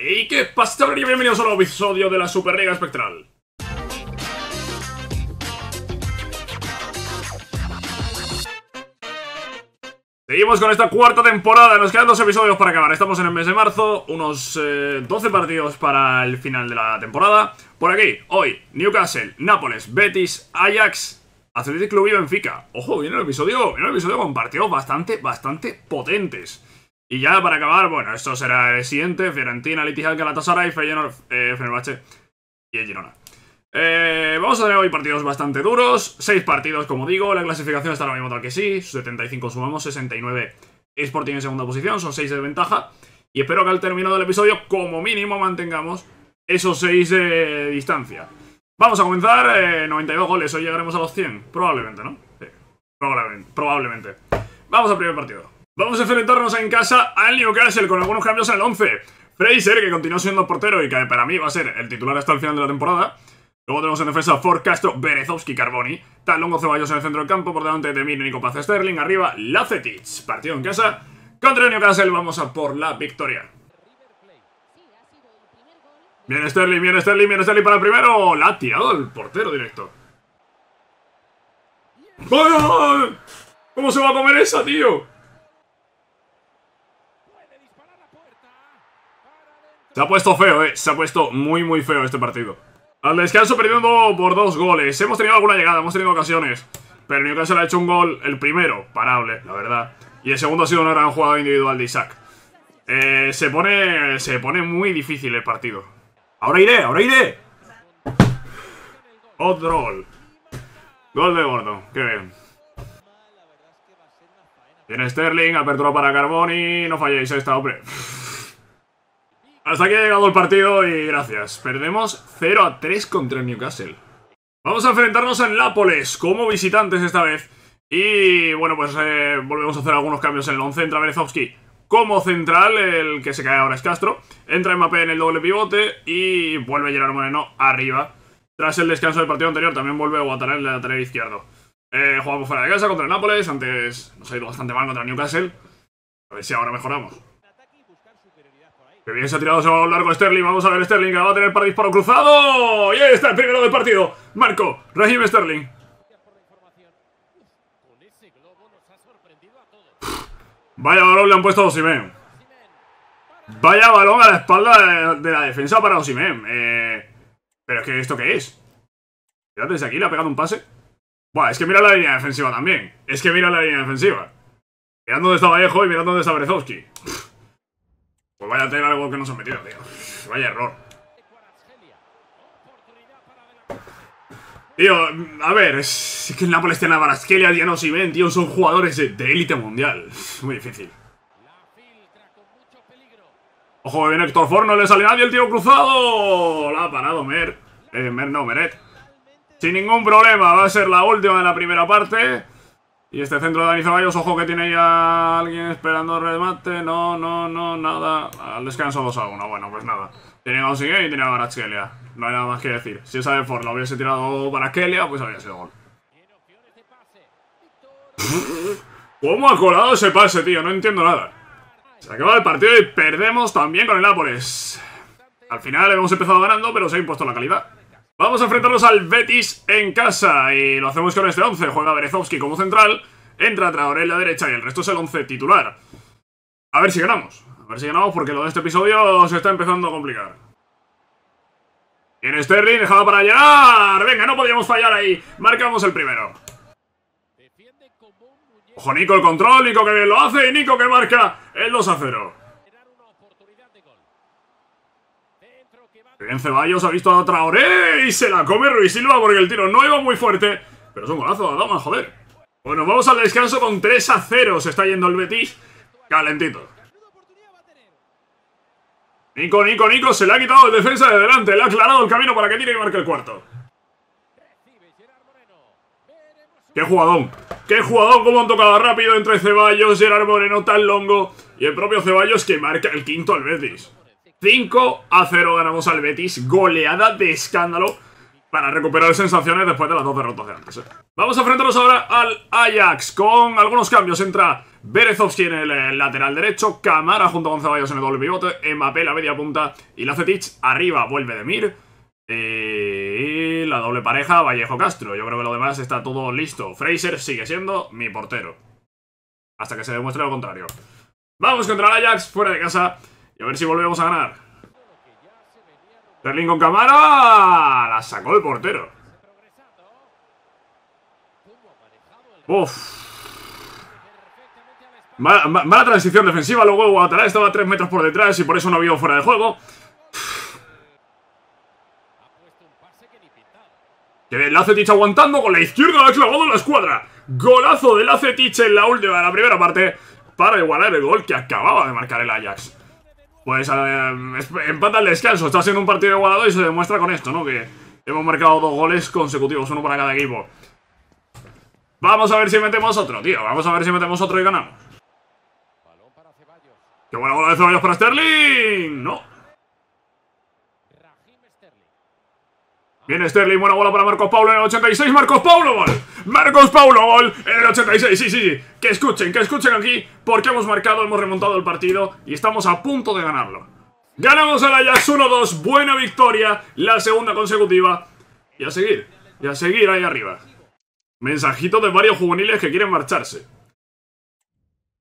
¿Y qué pasa, y Bienvenidos a un nuevo episodio de la Superliga Espectral. Seguimos con esta cuarta temporada, nos quedan dos episodios para acabar. Estamos en el mes de marzo, unos 12 eh, partidos para el final de la temporada. Por aquí, hoy, Newcastle, Nápoles, Betis, Ajax, Athletic Club y Benfica. Ojo, viene el episodio, en el episodio con partidos bastante, bastante potentes. Y ya para acabar, bueno, esto será el siguiente. Fiorentina, Litijal, Galatasaray, Feyenoord, eh, Fenerbahce y el Girona. Eh, vamos a tener hoy partidos bastante duros. Seis partidos, como digo. La clasificación está ahora mismo tal que sí. 75 sumamos, 69 Sporting en segunda posición. Son 6 de ventaja. Y espero que al término del episodio, como mínimo, mantengamos esos 6 de distancia. Vamos a comenzar. 92 eh, goles. Hoy llegaremos a los 100. Probablemente, ¿no? Sí. Probablemente. probablemente. Vamos al primer partido. Vamos a enfrentarnos en casa al Newcastle con algunos cambios al 11. Fraser, que continúa siendo portero y que para mí va a ser el titular hasta el final de la temporada. Luego tenemos en defensa Ford, Castro, Berezovsky, Carboni. Talongo, Ceballos en el centro del campo. Por delante de mí, Nico Paz Sterling. Arriba, Lacetich Partido en casa contra el Newcastle. Vamos a por la victoria. Bien Sterling, viene Sterling, viene Sterling para el primero. La ha tirado el portero directo. ¡Gol! ¿Cómo se va a comer esa, tío? Se ha puesto feo, eh. Se ha puesto muy, muy feo este partido. Al descanso perdiendo por dos goles. Hemos tenido alguna llegada, hemos tenido ocasiones. Pero Newcastle ha hecho un gol, el primero, parable, la verdad. Y el segundo ha sido un gran jugador individual de Isaac. Eh, se pone se pone muy difícil el partido. Ahora iré, ahora iré. Otro Gol de Gordo, qué bien. Tiene Sterling, apertura para Carboni. No falléis esta, hombre. Hasta aquí ha llegado el partido y gracias. Perdemos 0 a 3 contra el Newcastle. Vamos a enfrentarnos en Nápoles como visitantes esta vez. Y bueno, pues eh, volvemos a hacer algunos cambios en el 11. Entra Berezovsky como central, el que se cae ahora es Castro. Entra Mbappé en el doble pivote y vuelve Gerard Moreno arriba. Tras el descanso del partido anterior también vuelve Guatarán en la lateral izquierdo. Eh, jugamos fuera de casa contra el Nápoles, antes nos ha ido bastante mal contra el Newcastle. A ver si ahora mejoramos. Que bien se ha tirado ese largo Sterling. Vamos a ver Sterling que va a tener para disparo cruzado. Y ahí está el primero del partido. Marco, régimen Sterling. Vaya balón le han puesto a Osimen Vaya balón a la espalda de, la defensa para Osimen eh, pero es que ¿esto qué es? Mirad desde aquí, le ha pegado un pase. Buah, es que mira la línea defensiva también. Es que mira la línea defensiva. Mirad dónde está Vallejo y mirad dónde está Brezovsky. Pues vaya tener algo que se ha metido, tío. Vaya error. Tío, a ver, es que el Nápoles tiene a Baraskelia, Diano Simen, tío, son jugadores de élite mundial. Muy difícil. Ojo, viene Héctor Forno, le sale nadie el tío cruzado. La ha parado Mer. Eh, Mer no, Meret. Sin ningún problema, va a ser la última de la primera parte. Y este centro de Dani Ceballos, ojo que tiene ya alguien esperando el remate. No, no, no, nada. Al descanso 2 a 1. Bueno, pues nada. Tenía a y tenía a Barachelia. No hay nada más que decir. Si esa de Ford hubiese tirado Kelia, pues habría sido gol. ¿Cómo ha colado ese pase, tío? No entiendo nada. Se acaba el partido y perdemos también con el Nápoles. Al final hemos empezado ganando, pero se ha impuesto la calidad. Vamos a enfrentarnos al Betis en casa y lo hacemos con este 11. Juega Berezovsky como central, entra Traoré en la derecha y el resto es el 11 titular. A ver si ganamos. A ver si ganamos porque lo de este episodio se está empezando a complicar. Tiene Sterling, dejado para allá, Venga, no podíamos fallar ahí. Marcamos el primero. Ojo, Nico el control, Nico que lo hace y Nico que marca el 2 a 0. Bien Ceballos ha visto a Traoré y se la come Ruiz Silva porque el tiro no iba muy fuerte. Pero es un golazo de Adama, joder. Bueno, vamos al descanso con 3 a 0. Se está yendo el Betis calentito. Nico, Nico, Nico, se le ha quitado el defensa de delante. Le ha aclarado el camino para que tire y marque el cuarto. ¡Qué jugadón! ¡Qué jugadón! Como han tocado rápido entre Ceballos, Gerard Moreno, Tan Longo y el propio Ceballos que marca el quinto al Betis. 5 a 0 ganamos al Betis. Goleada de escándalo para recuperar sensaciones después de las dos derrotas de antes. ¿eh? Vamos a enfrentarnos ahora al Ajax con algunos cambios. Entra Berezovski en el, eh, lateral derecho, Camara junto con Ceballos en el doble pivote, Mbappé la media punta y Fetich arriba vuelve Demir. Eh, y la doble pareja Vallejo Castro. Yo creo que lo demás está todo listo. Fraser sigue siendo mi portero. Hasta que se demuestre lo contrario. Vamos contra el Ajax, fuera de casa a ver si volvemos a ganar. Sterling con Camara. La sacó el portero. Uff Mala, transición defensiva, luego Guadalajara estaba 3 metros por detrás y por eso no había fuera de juego. Que el aguantando con la izquierda, ha clavado la escuadra. Golazo del Lacetich en la última, de la primera parte para igualar el gol que acababa de marcar el Ajax. Pues eh, empata el descanso. Está siendo un partido igualado y se demuestra con esto, ¿no? Que hemos marcado dos goles consecutivos, uno para cada equipo. Vamos a ver si metemos otro, tío. Vamos a ver si metemos otro y ganamos. ¡Qué buena bola de Ceballos para Sterling! ¡No! ¡Bien Sterling, buena bola para Marcos Paulo en el 86. ¡Marcos Paulo! ¡Gol! Marcos Paulo, gol en el 86, sí, sí, sí, que escuchen, que escuchen aquí, porque hemos marcado, hemos remontado el partido y estamos a punto de ganarlo. Ganamos al Ajax 1-2, buena victoria, la segunda consecutiva, y a seguir, y a seguir ahí arriba. Mensajito de varios juveniles que quieren marcharse.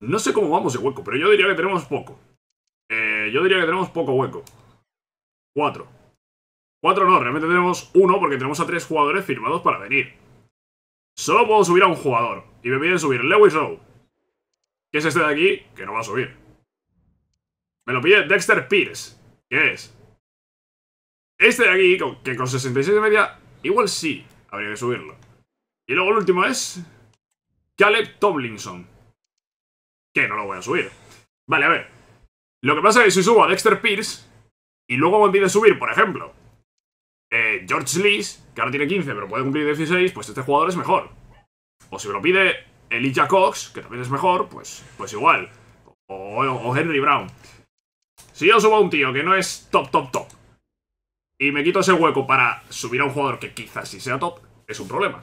No sé cómo vamos de hueco, pero yo diría que tenemos poco. Eh, yo diría que tenemos poco hueco. Cuatro. Cuatro no, realmente tenemos uno porque tenemos a tres jugadores firmados para venir. Solo puedo subir a un jugador. Y me piden subir Lewis Rowe. Que es este de aquí, que no va a subir. Me lo pide Dexter Pierce. ¿Qué es? Este de aquí, que con 66 de media, igual sí, habría que subirlo. Y luego el último es... Caleb Tomlinson. Que no lo voy a subir. Vale, a ver. Lo que pasa es que si subo a Dexter Pierce, y luego me pide subir, por ejemplo, eh, George Lees, que ahora tiene 15, pero puede cumplir 16, pues este jugador es mejor. O si me lo pide Elijah Cox, que también es mejor, pues, pues igual. O, Henry Brown. Si yo subo a un tío que no es top, top, top, y me quito ese hueco para subir a un jugador que quizás sí sea top, es un problema.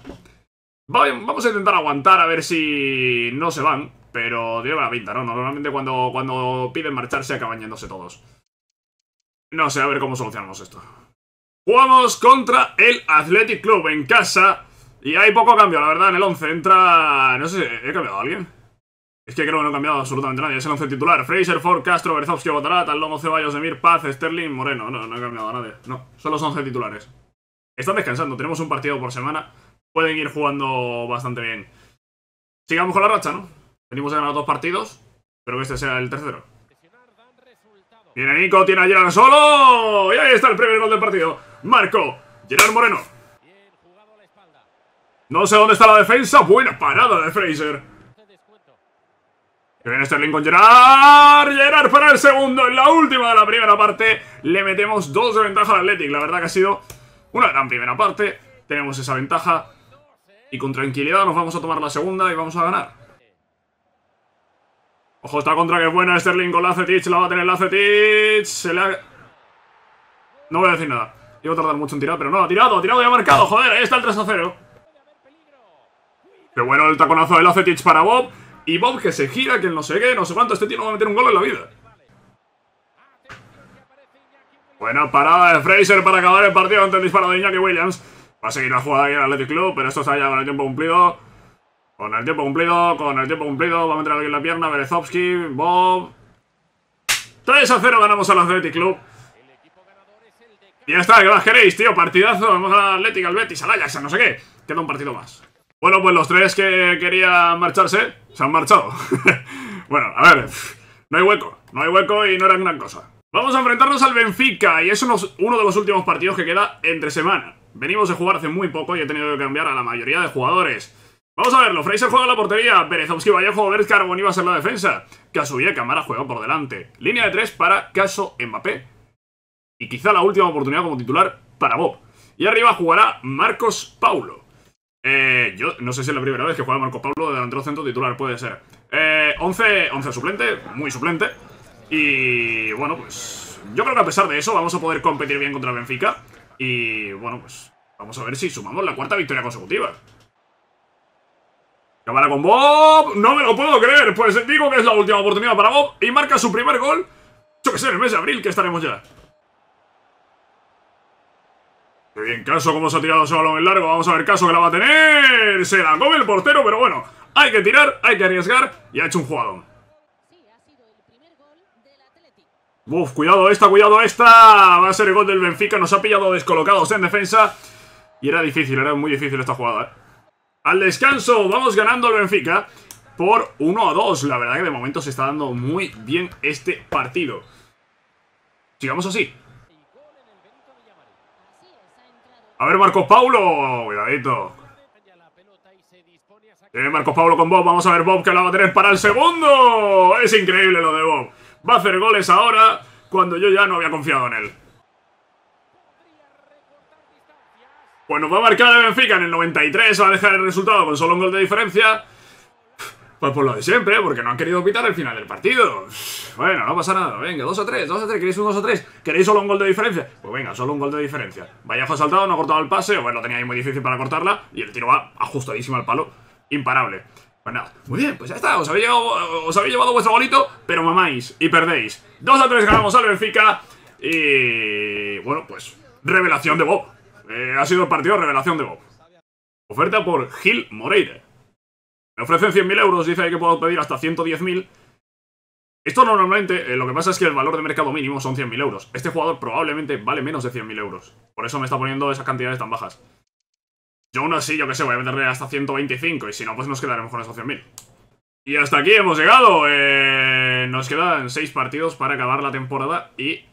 Vamos a intentar aguantar a ver si no se van, pero tiene la pinta, ¿no? Normalmente cuando, cuando piden marcharse acaban yéndose todos. No sé, a ver cómo solucionamos esto. Jugamos contra el Athletic Club en casa. Y hay poco cambio, la verdad, en el 11 entra... No sé, ¿he cambiado a alguien? Es que creo que no he cambiado absolutamente nadie. Es el 11 titular. Fraser, Ford, Castro, Berzovsky, Botarat, Lomo, Ceballos, Emir, Paz, Sterling, Moreno. No, no he cambiado a nadie. No, son los 11 titulares. Están descansando. Tenemos un partido por semana. Pueden ir jugando bastante bien. Sigamos con la racha, ¿no? Tenemos a ganar dos partidos. Espero que este sea el tercero. Viene Nico, tiene a solo. Y ahí está el primer gol del partido. Marco. Gerard Moreno. No sé dónde está la defensa. Buena parada de Fraser. Que viene Sterling con Gerard. Gerard para el segundo. En la última de la primera parte le metemos dos de ventaja al Athletic. La verdad que ha sido una gran primera parte. Tenemos esa ventaja. Y con tranquilidad nos vamos a tomar la segunda y vamos a ganar. Ojo, está contra que es buena Sterling con Lacetic. La va a tener la Se No voy a decir nada. Iba a tardar mucho en tirar, pero no, ha tirado, ha tirado y ha marcado. Joder, ahí está el 3 a 0. Qué bueno el taconazo del Acetich para Bob. Y Bob que se gira, que no sé qué, no sé cuánto. Este tío no va a meter un gol en la vida. Bueno, parada de Fraser para acabar el partido ante el disparo de Iñaki Williams. Va a seguir la jugada aquí en el Athletic Club, pero esto está ya con el tiempo cumplido. Con el tiempo cumplido, con el tiempo cumplido. Va a meter alguien en la pierna Berezovsky, Bob. 3 a 0 ganamos al Athletic Club. Y ya está, ¿qué más queréis, tío? Partidazo, vamos a la atlética al Betis, al Ajax, no sé qué. Queda un partido más. Bueno, pues los tres que querían marcharse se han marchado. bueno, a ver, no hay hueco, no hay hueco y no era gran cosa. Vamos a enfrentarnos al Benfica y es uno de los últimos partidos que queda entre semana. Venimos de jugar hace muy poco y he tenido que cambiar a la mayoría de jugadores. Vamos a verlo, Fraser juega la portería, Berezovsky, Vallejo, Bert Carboni va a ser la defensa, Kasuya Camara juega por delante. Línea de tres para Caso Mbappé y quizá la última oportunidad como titular para Bob. Y arriba jugará Marcos Paulo. Eh, yo no sé si es la primera vez que juega Marcos Paulo delantero centro titular, puede ser. 11, eh, suplente, muy suplente. Y bueno, pues yo creo que a pesar de eso vamos a poder competir bien contra Benfica. Y bueno, pues vamos a ver si sumamos la cuarta victoria consecutiva. Cámara con Bob. No me lo puedo creer. Pues digo que es la última oportunidad para Bob. Y marca su primer gol. Yo que sé, en el mes de abril que estaremos ya. Bien, Caso, como se ha tirado ese balón en largo. Vamos a ver Caso que la va a tener. Se la come el portero, pero bueno, hay que tirar, hay que arriesgar y ha hecho un jugador Uf, cuidado esta, cuidado esta. Va a ser el gol del Benfica. Nos ha pillado descolocados en defensa. Y era difícil, era muy difícil esta jugada. ¿eh? Al descanso, vamos ganando el Benfica por 1 a 2. La verdad que de momento se está dando muy bien este partido. Sigamos así. A ver, Marcos Paulo. Cuidadito. Eh, Marcos Paulo con Bob, vamos a ver Bob que la va a tener para el segundo. Es increíble lo de Bob. Va a hacer goles ahora cuando yo ya no había confiado en él. Pues va a marcar el Benfica en el 93, va a dejar el resultado con solo un gol de diferencia. Pues por lo de siempre, porque no han querido pitar el final del partido. Bueno, no pasa nada. Venga, 2 a 3, 2 a 3. ¿Queréis un 2 a 3? ¿Queréis solo un gol de diferencia? Pues venga, solo un gol de diferencia. Vallejo ha saltado, no ha cortado el pase. O bueno, lo tenía ahí muy difícil para cortarla. Y el tiro va ajustadísimo al palo. Imparable. Pues nada, muy bien, pues ya está. Os habéis llevado, vuestro bonito, pero mamáis y perdéis. 2 a 3 ganamos al Benfica. Y bueno, pues revelación de Bob. Eh, ha sido el partido revelación de Bob. Oferta por Gil Moreira. Me ofrecen 100.000 euros, dice ahí que puedo pedir hasta 110.000. Esto normalmente, eh, lo que pasa es que el valor de mercado mínimo son 100.000 euros. Este jugador probablemente vale menos de 100.000 euros. Por eso me está poniendo esas cantidades tan bajas. Yo aún así, yo qué sé, voy a meterle hasta 125 y si no, pues nos quedaremos con esos 100.000. Y hasta aquí hemos llegado. Eh, nos quedan 6 partidos para acabar la temporada y...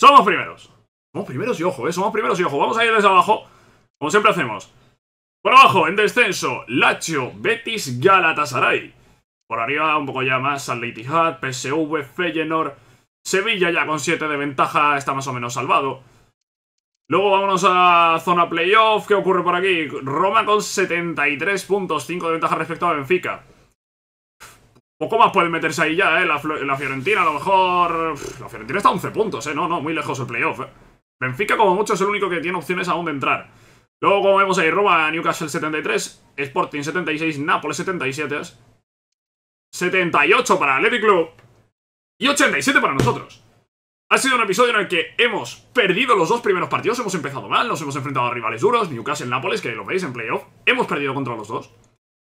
¡Somos primeros! Somos primeros y ojo, ¿eh? Somos primeros y ojo. Vamos a ir desde abajo, como siempre hacemos. Por abajo, en descenso, Lacho, Betis, Galatasaray. Por arriba, un poco ya más, al hat PSV, Feyenoord. Sevilla ya con 7 de ventaja está más o menos salvado. Luego vámonos a zona playoff. ¿Qué ocurre por aquí? Roma con 73 puntos, 5 de ventaja respecto a Benfica. Poco más puede meterse ahí ya, ¿eh? La, Fiorentina a lo mejor... La Fiorentina está a 11 puntos, ¿eh? No, no, muy lejos el playoff, ¿eh? Benfica como mucho es el único que tiene opciones aún de entrar. Luego como vemos ahí Roma, Newcastle 73, Sporting 76, Nápoles 77, 78 para Athletic Club y 87 para nosotros. Ha sido un episodio en el que hemos perdido los dos primeros partidos, hemos empezado mal, nos hemos enfrentado a rivales duros, Newcastle, Nápoles, que lo veis en playoff, hemos perdido contra los dos,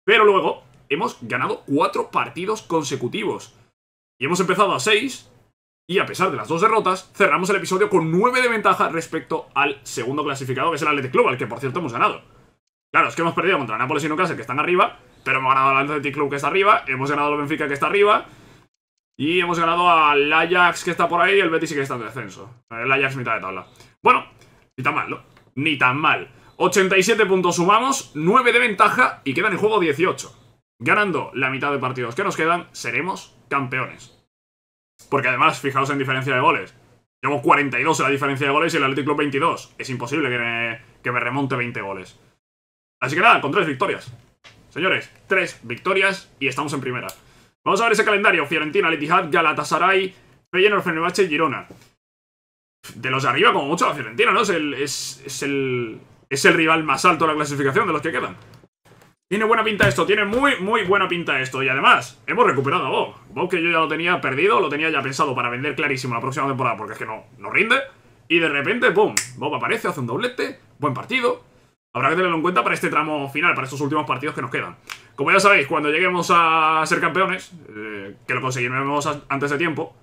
pero luego hemos ganado cuatro partidos consecutivos. Y hemos empezado a 6 y a pesar de las dos derrotas, cerramos el episodio con 9 de ventaja respecto al segundo clasificado, que es el Athletic Club, al que por cierto hemos ganado. Claro, es que hemos perdido contra Nápoles y Newcastle, que están arriba, pero hemos ganado al Athletic Club, que está arriba, hemos ganado al Benfica, que está arriba, y hemos ganado al Ajax, que está por ahí, y el Betis, que está en descenso. El Ajax mitad de tabla. Bueno, ni tan mal, ¿no? Ni tan mal. 87 puntos sumamos, 9 de ventaja, y quedan en juego 18. Ganando la mitad de partidos que nos quedan, seremos campeones. Porque además, fijaos en diferencia de goles. Llevo 42 en la diferencia de goles y el Atlético Club 22. Es imposible que me, remonte 20 goles. Así que nada, con tres victorias. Señores, tres victorias y estamos en primera. Vamos a ver ese calendario. Fiorentina, Letihad, Galatasaray, Feyenoord, Fenerbahce, Girona. De los de arriba, como mucho, la Fiorentina, ¿no? Es es el, es el rival más alto de la clasificación de los que quedan. Tiene buena pinta esto, tiene muy, muy buena pinta esto. Y además, hemos recuperado a Bob. Bob que yo ya lo tenía perdido, lo tenía ya pensado para vender clarísimo la próxima temporada, porque es que no, no rinde. Y de repente, ¡pum! Bob aparece, hace un doblete, buen partido. Habrá que tenerlo en cuenta para este tramo final, para estos últimos partidos que nos quedan. Como ya sabéis, cuando lleguemos a ser campeones, eh, que lo conseguiremos antes de tiempo,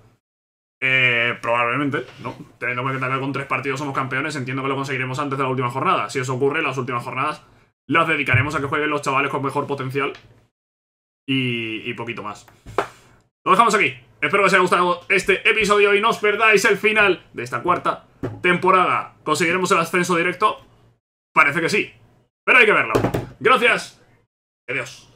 eh, probablemente, ¿no? Teniendo en cuenta que con tres partidos somos campeones, entiendo que lo conseguiremos antes de la última jornada. Si eso ocurre, las últimas jornadas las dedicaremos a que jueguen los chavales con mejor potencial y, poquito más. Lo dejamos aquí. Espero que os haya gustado este episodio y no os perdáis el final de esta cuarta temporada. ¿Conseguiremos el ascenso directo? Parece que sí, pero hay que verlo. Gracias. Adiós.